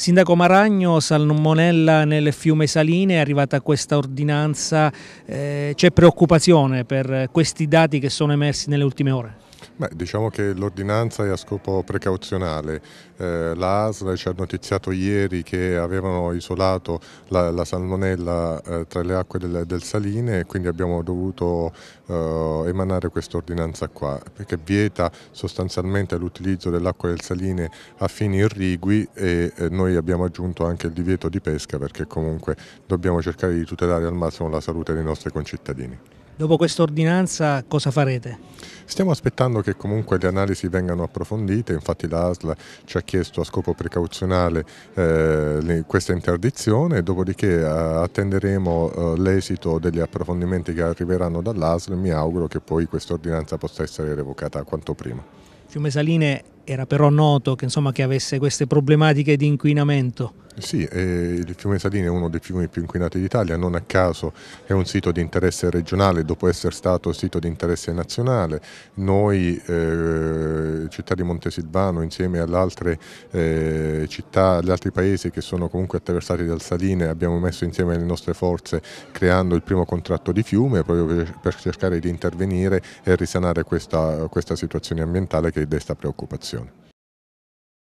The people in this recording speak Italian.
Sindaco Maragno, Salmonella nel fiume Saline, è arrivata questa ordinanza, eh, c'è preoccupazione per questi dati che sono emersi nelle ultime ore? Beh, diciamo che l'ordinanza è a scopo precauzionale. Eh, la ASL ci ha notiziato ieri che avevano isolato la, la salmonella eh, tra le acque del, del, saline e quindi abbiamo dovuto eh, emanare questa ordinanza qua, che vieta sostanzialmente l'utilizzo dell'acqua del saline a fini irrigui e eh, noi abbiamo aggiunto anche il divieto di pesca perché comunque dobbiamo cercare di tutelare al massimo la salute dei nostri concittadini. Dopo questa ordinanza cosa farete? Stiamo aspettando che comunque le analisi vengano approfondite, infatti la ASL ci ha chiesto a scopo precauzionale eh, questa interdizione, dopodiché eh, attenderemo eh, l'esito degli approfondimenti che arriveranno dall'ASL, mi auguro che poi questa ordinanza possa essere revocata quanto prima. Fiumesaline era però noto che, insomma, che avesse queste problematiche di inquinamento. Sì, eh, il fiume Saline è uno dei fiumi più inquinati d'Italia, non a caso è un sito di interesse regionale dopo essere stato sito di interesse nazionale. Noi, eh, città di Montesilvano, insieme alle altre eh, città, agli altri paesi che sono comunque attraversati dal Saline, abbiamo messo insieme le nostre forze creando il primo contratto di fiume proprio per, per cercare di intervenire e risanare questa, questa situazione ambientale che desta preoccupazione.